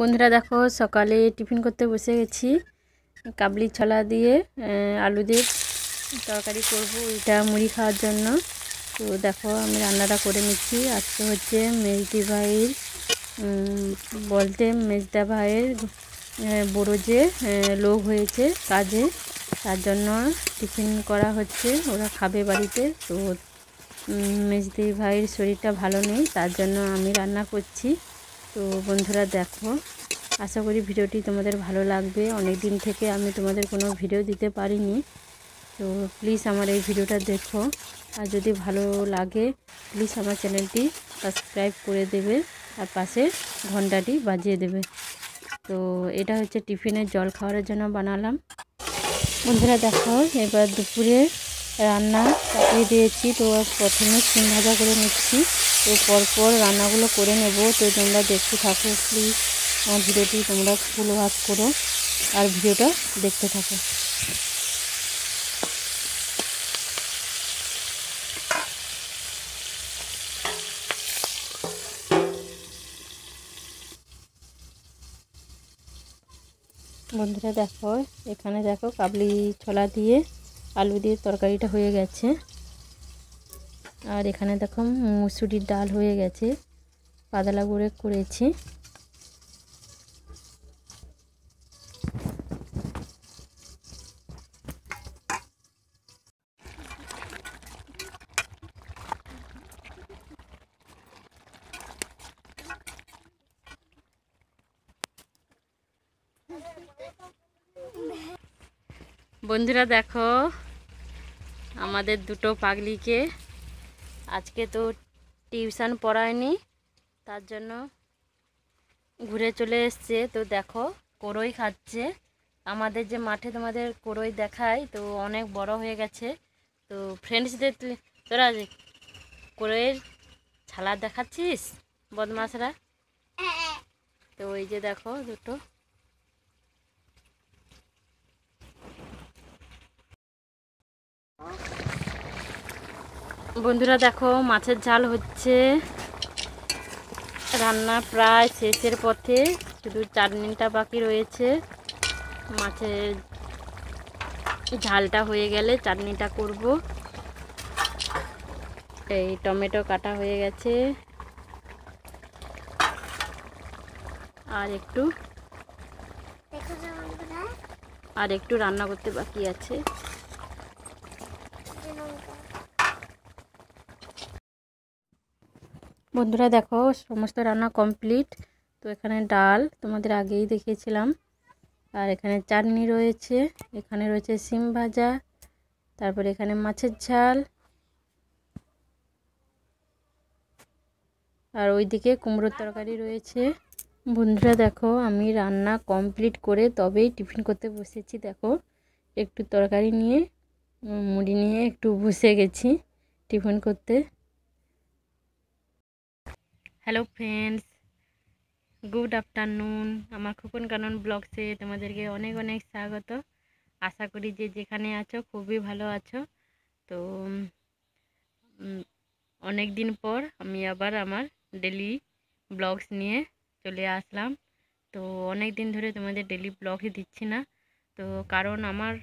বন্ধুরা দেখো সকালে টিফিন করতে বসে গেছি কাবলি ছলা দিয়ে আলু দিয়ে তরকারি করব এটা মুড়ি খাওয়ার জন্য তো দেখো আমি রান্নাটা করে নিচ্ছি আজকে হচ্ছে মেজদি ভাইয়ের বলতে মেজদা ভাইয়ের বড়ো যে লোক হয়েছে কাজে তার জন্য টিফিন করা হচ্ছে ওরা খাবে বাড়িতে তো মেজদি ভাইয়ের শরীরটা ভালো নেই তার জন্য আমি রান্না করছি তো বন্ধুরা দেখো আশা করি ভিডিওটি তোমাদের ভালো লাগবে অনেক দিন থেকে আমি তোমাদের কোনো ভিডিও দিতে পারিনি তো প্লিজ আমার এই ভিডিওটা দেখো আর যদি ভালো লাগে প্লিজ আমার চ্যানেলটি সাবস্ক্রাইব করে দেবে আর পাশে ঘন্টাটি বাজিয়ে দেবে তো এটা হচ্ছে টিফিনের জল খাওয়ার জন্য বানালাম বন্ধুরা দেখো এবার দুপুরে রান্না চাপিয়ে দিয়েছি তো প্রথমে সিম ভাজা করে নিচ্ছি তো পরপর রান্নাগুলো করে নেব তো তোমরা দেখতে থাকো প্লিজ আমার ভিডিওটি তোমরা ফুল ভাগ করো আর ভিডিওটা দেখতে থাকো বন্ধুরা দেখো এখানে দেখো কাবলি ছোলা দিয়ে আলু দিয়ে তরকারিটা হয়ে গেছে আর এখানে দেখো মুসুরির ডাল হয়ে গেছে পাতলা করে করেছি বন্ধুরা দেখো আমাদের দুটো পাগলিকে আজকে তো টিউশন পড়ায়নি তার জন্য ঘুরে চলে এসছে তো দেখো কোরই খাচ্ছে আমাদের যে মাঠে তোমাদের কোরই দেখায় তো অনেক বড় হয়ে গেছে তো ফ্রেন্ডসদের তুই তোরা কড়ইয়ের ছালা দেখাচ্ছিস বদমাসরা তো ওই যে দেখো দুটো বন্ধুরা দেখো মাছের ঝাল হচ্ছে রান্না প্রায় শেষের পথে শুধু চাটনিটা বাকি রয়েছে মাছের ঝালটা হয়ে গেলে চাটনিটা করব এই টমেটো কাটা হয়ে গেছে আর একটু আর একটু রান্না করতে বাকি আছে বন্ধুরা দেখো সমস্ত রান্না কমপ্লিট তো এখানে ডাল তোমাদের আগেই দেখিয়েছিলাম আর এখানে চাটনি রয়েছে এখানে রয়েছে সিম ভাজা তারপর এখানে মাছের ঝাল আর ওইদিকে কুমড়োর তরকারি রয়েছে বন্ধুরা দেখো আমি রান্না কমপ্লিট করে তবেই টিফিন করতে বসেছি দেখো একটু তরকারি নিয়ে মুড়ি নিয়ে একটু বসে গেছি টিফিন করতে হ্যালো ফ্রেন্ডস গুড আফটারনুন আমার খুকুন কানন ব্লগসে তোমাদেরকে অনেক অনেক স্বাগত আশা করি যে যেখানে আছো খুবই ভালো আছো তো অনেক দিন পর আমি আবার আমার ডেলি ব্লগস নিয়ে চলে আসলাম তো অনেক দিন ধরে তোমাদের ডেলি ব্লগই দিচ্ছি না তো কারণ আমার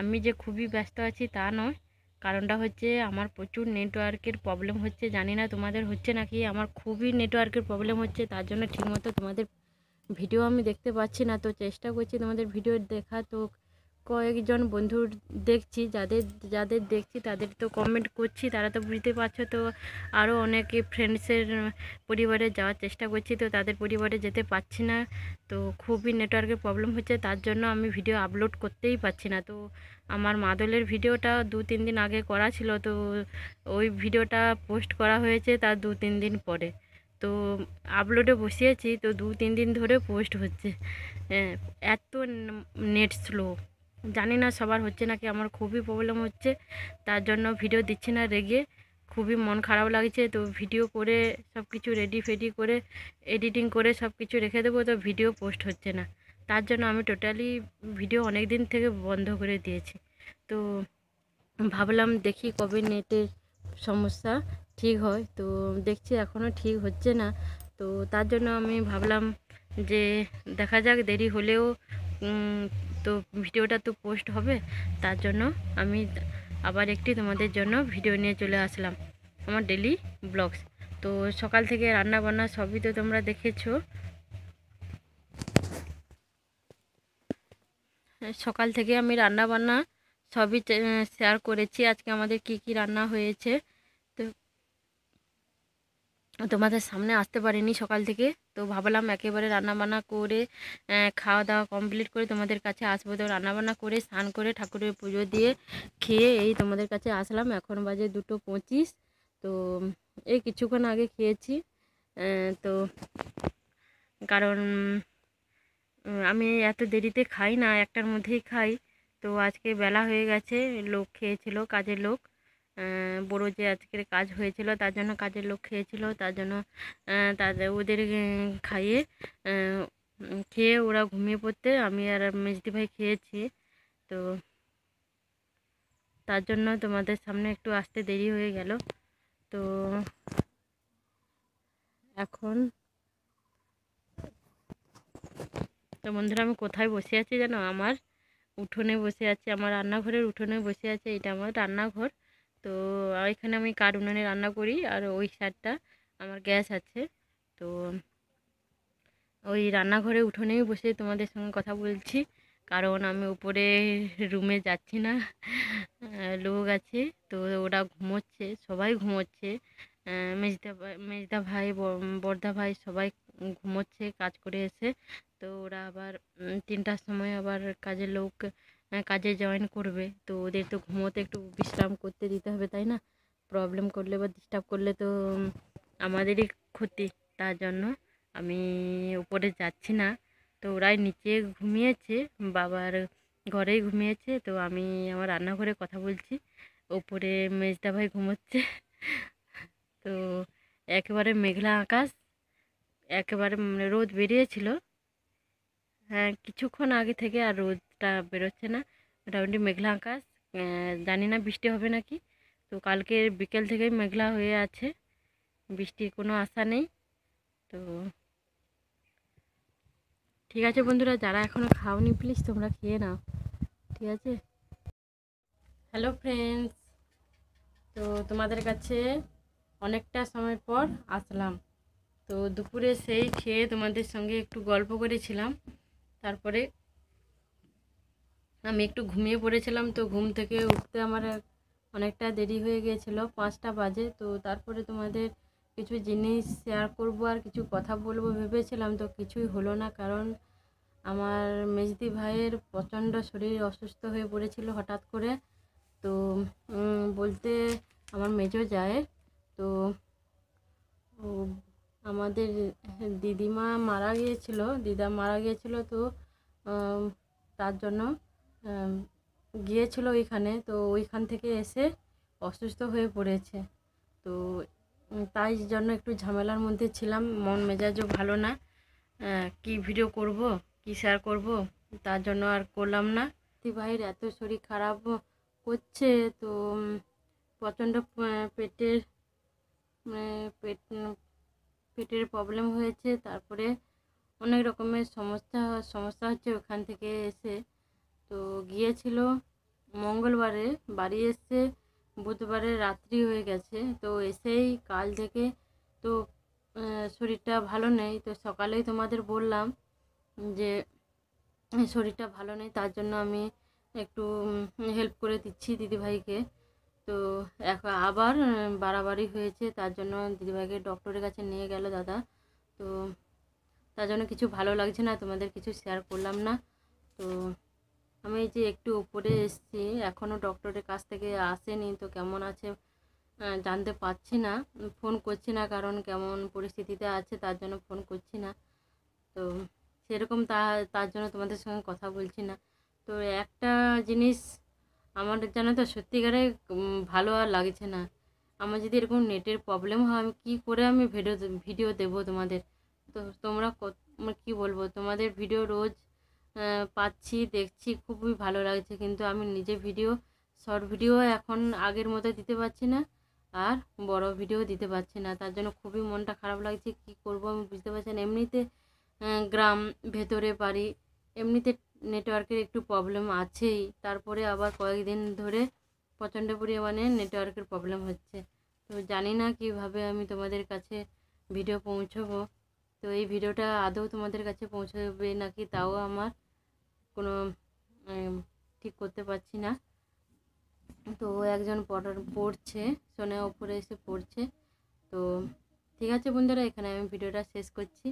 আমি যে খুবই ব্যস্ত আছি তা নয় কারণটা হচ্ছে আমার প্রচুর নেটওয়ার্কের প্রবলেম হচ্ছে জানি না তোমাদের হচ্ছে নাকি আমার খুবই নেটওয়ার্কের প্রবলেম হচ্ছে তার জন্য ঠিকমতো তোমাদের ভিডিও আমি দেখতে পাচ্ছি না তো চেষ্টা করছি তোমাদের ভিডিও দেখা তো কয়েকজন বন্ধুর দেখছি যাদের যাদের দেখছি তাদের তো কমেন্ট করছি তারা তো বুঝতে পারছো তো আরও অনেকে ফ্রেন্ডসের পরিবারে যাওয়ার চেষ্টা করছি তো তাদের পরিবারে যেতে পারছি না তো খুবই নেটওয়ার্কের প্রবলেম হচ্ছে তার জন্য আমি ভিডিও আপলোড করতেই পারছি না তো আমার মাদলের ভিডিওটা দু তিন দিন আগে করা ছিল তো ওই ভিডিওটা পোস্ট করা হয়েছে তার দু তিন দিন পরে তো আপলোডে বসিয়েছি তো দু তিন দিন ধরে পোস্ট হচ্ছে হ্যাঁ, এত নেট স্লো জানি না সবার হচ্ছে নাকি আমার খুবই প্রবলেম হচ্ছে তার জন্য ভিডিও দিচ্ছি না রেগে খুবই মন খারাপ লাগছে তো ভিডিও করে সব কিছু রেডি ফেডি করে এডিটিং করে সব কিছু রেখে দেবো তো ভিডিও পোস্ট হচ্ছে না তার জন্য আমি টোটালি ভিডিও অনেক দিন থেকে বন্ধ করে দিয়েছি তো ভাবলাম দেখি কবে নেটের সমস্যা ঠিক হয় তো দেখছি এখনও ঠিক হচ্ছে না তো তার জন্য আমি ভাবলাম যে দেখা যাক দেরি হলেও তো ভিডিওটা তো পোস্ট হবে তার জন্য আমি আবার একটি তোমাদের জন্য ভিডিও নিয়ে চলে আসলাম আমার ডেলি ব্লগস তো সকাল থেকে রান্না বান্না সবই তো তোমরা দেখেছো সকাল থেকে আমি রান্না বান্না সবই শেয়ার করেছি আজকে আমাদের কি কি রান্না হয়েছে তো তোমাদের সামনে আসতে পারিনি সকাল থেকে তো ভাবলাম একেবারে রান্নাবান্না করে খাওয়া দাওয়া কমপ্লিট করে তোমাদের কাছে আসবো তো রান্নাবান্না করে স্নান করে ঠাকুরের পুজো দিয়ে খেয়ে এই তোমাদের কাছে আসলাম এখন বাজে দুটো পঁচিশ তো এই কিছুক্ষণ আগে খেয়েছি তো কারণ আমি এত দেরিতে খাই না একটার মধ্যেই খাই তো আজকে বেলা হয়ে গেছে লোক খেয়েছিল কাজের লোক বড়ো যে আজকের কাজ হয়েছিল তার জন্য কাজের লোক খেয়েছিল তার জন্য তাদের ওদের খাইয়ে খেয়ে ওরা ঘুমিয়ে পড়তে আমি আর মেজদি ভাই খেয়েছি তো তার জন্য তোমাদের সামনে একটু আসতে দেরি হয়ে গেল তো এখন তো বন্ধুরা আমি কোথায় বসে আছি জানো আমার উঠোনে বসে আছি আমার রান্নাঘরের উঠোনে বসে আছে এটা আমার রান্নাঘর তো এখানে আমি কাঠ উনানে রান্না করি আর ওই সারটা আমার গ্যাস আছে তো ওই রান্নাঘরে উঠোনেই বসে তোমাদের সঙ্গে কথা বলছি কারণ আমি উপরে রুমে যাচ্ছি না লোক আছে তো ওরা ঘুমোচ্ছে সবাই ঘুমোচ্ছে মেজদা মেজদা ভাই বর্দা ভাই সবাই ঘুমোচ্ছে কাজ করে এসে তো ওরা আবার তিনটার সময় আবার কাজের লোক কাজে জয়েন করবে তো ওদের তো ঘুমোতে একটু বিশ্রাম করতে দিতে হবে তাই না প্রবলেম করলে বা ডিস্টার্ব করলে তো আমাদেরই ক্ষতি তার জন্য আমি উপরে যাচ্ছি না তো ওরাই নিচে ঘুমিয়েছে বাবার ঘরেই ঘুমিয়েছে তো আমি আমার রান্নাঘরে কথা বলছি ওপরে মেজদা ভাই ঘুমোচ্ছে তো একেবারে মেঘলা আকাশ একেবারে রোদ বেরিয়েছিল হ্যাঁ কিছুক্ষণ আগে থেকে আর রোদ রোদটা বেরোচ্ছে না মোটামুটি মেঘলা আকাশ জানি না বৃষ্টি হবে নাকি তো কালকে বিকেল থেকেই মেঘলা হয়ে আছে বৃষ্টির কোনো আশা নেই তো ঠিক আছে বন্ধুরা যারা এখনও খাওনি প্লিজ তোমরা খেয়ে নাও ঠিক আছে হ্যালো ফ্রেন্ডস তো তোমাদের কাছে অনেকটা সময় পর আসলাম তো দুপুরে সেই খেয়ে তোমাদের সঙ্গে একটু গল্প করেছিলাম তারপরে আমি একটু ঘুমিয়ে পড়েছিলাম তো ঘুম থেকে উঠতে আমার অনেকটা দেরি হয়ে গিয়েছিল পাঁচটা বাজে তো তারপরে তোমাদের কিছু জিনিস শেয়ার করব আর কিছু কথা বলবো ভেবেছিলাম তো কিছুই হলো না কারণ আমার মেজদি ভাইয়ের প্রচণ্ড শরীর অসুস্থ হয়ে পড়েছিল হঠাৎ করে তো বলতে আমার মেজো যায় তো আমাদের দিদিমা মারা গিয়েছিল দিদা মারা গিয়েছিল তো তার জন্য গিয়েছিল ওইখানে তো ওইখান থেকে এসে অসুস্থ হয়ে পড়েছে তো তাই জন্য একটু ঝামেলার মধ্যে ছিলাম মন মেজাজও ভালো না কি ভিডিও করব কি শেয়ার করব তার জন্য আর করলাম না ভাইয়ের এত শরীর খারাপ করছে তো প্রচণ্ড পেটের মানে পেট পেটের প্রবলেম হয়েছে তারপরে অনেক রকমের সমস্যা সমস্যা হচ্ছে ওখান থেকে এসে তো গিয়েছিল মঙ্গলবারে বাড়ি এসছে বুধবারে রাত্রি হয়ে গেছে তো এসেই কাল থেকে তো শরীরটা ভালো নেই তো সকালেই তোমাদের বললাম যে শরীরটা ভালো নেই তার জন্য আমি একটু হেল্প করে দিচ্ছি দিদিভাইকে তো এখন আবার বাড়াবাড়ি হয়েছে তার জন্য দিদিভাইকে ডক্টরের কাছে নিয়ে গেল দাদা তো তার জন্য কিছু ভালো লাগছে না তোমাদের কিছু শেয়ার করলাম না তো আমি এই যে একটু উপরে এসছি এখনও ডক্টরের কাছ থেকে আসেনি তো কেমন আছে জানতে পারছি না ফোন করছি না কারণ কেমন পরিস্থিতিতে আছে তার জন্য ফোন করছি না তো সেরকম তা তার জন্য তোমাদের সঙ্গে কথা বলছি না তো একটা জিনিস আমার যেন তো সত্যিকারে ভালো আর লাগছে না আমার যদি এরকম নেটের প্রবলেম হয় আমি কী করে আমি ভিডিও ভিডিও দেবো তোমাদের তো তোমরা কী মানে বলবো তোমাদের ভিডিও রোজ পাচ্ছি দেখছি খুবই ভালো লাগছে কিন্তু আমি নিজে ভিডিও শর্ট ভিডিও এখন আগের মতো দিতে পারছি না আর বড় ভিডিও দিতে পারছি না তার জন্য খুবই মনটা খারাপ লাগছে কি করব আমি বুঝতে পারছি না এমনিতে গ্রাম ভেতরে বাড়ি এমনিতে নেটওয়ার্কের একটু প্রবলেম আছেই তারপরে আবার কয়েকদিন ধরে প্রচণ্ড পরিমাণে নেটওয়ার্কের প্রবলেম হচ্ছে তো জানি না কিভাবে আমি তোমাদের কাছে ভিডিও পৌঁছবো তো এই ভিডিওটা আদৌ তোমাদের কাছে পৌঁছবে নাকি তাও আমার কোনো ঠিক করতে পারছি না তো ও একজন পড়ার পড়ছে সোনা ওপরে এসে পড়ছে তো ঠিক আছে বন্ধুরা এখানে আমি ভিডিওটা শেষ করছি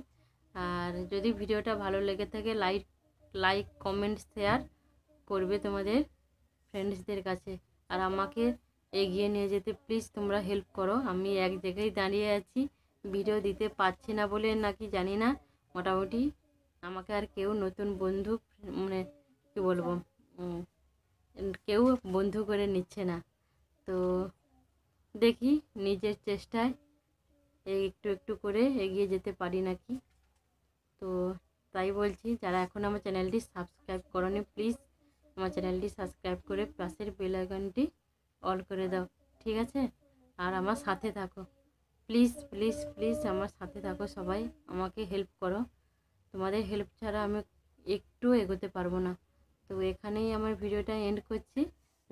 আর যদি ভিডিওটা ভালো লেগে থাকে লাইক লাইক কমেন্ট শেয়ার করবে তোমাদের ফ্রেন্ডসদের কাছে আর আমাকে এগিয়ে নিয়ে যেতে প্লিজ তোমরা হেল্প করো আমি এক জায়গায় দাঁড়িয়ে আছি ভিডিও দিতে পারছি না বলে নাকি জানি না মোটামুটি আমাকে আর কেউ নতুন বন্ধু মানে কি বলবো কেউ বন্ধু করে নিচ্ছে না তো দেখি নিজের চেষ্টায় একটু একটু করে এগিয়ে যেতে পারি নাকি তো তাই বলছি যারা এখন আমার চ্যানেলটি সাবস্ক্রাইব করনি প্লিজ আমার চ্যানেলটি সাবস্ক্রাইব করে পাশের বেল আইকনটি অল করে দাও ঠিক আছে আর আমার সাথে থাকো প্লিজ প্লিজ প্লিজ আমার সাথে থাকো সবাই আমাকে হেল্প করো তোমাদের হেল্প ছাড়া আমি একটু এগোতে পারবো না তো এখানেই আমার ভিডিওটা এন্ড করছি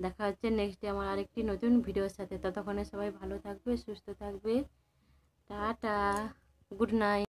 দেখা হচ্ছে নেক্সট ডে আমার আরেকটি নতুন ভিডিওর সাথে ততক্ষণে সবাই ভালো থাকবে সুস্থ থাকবে টাটা গুড নাইট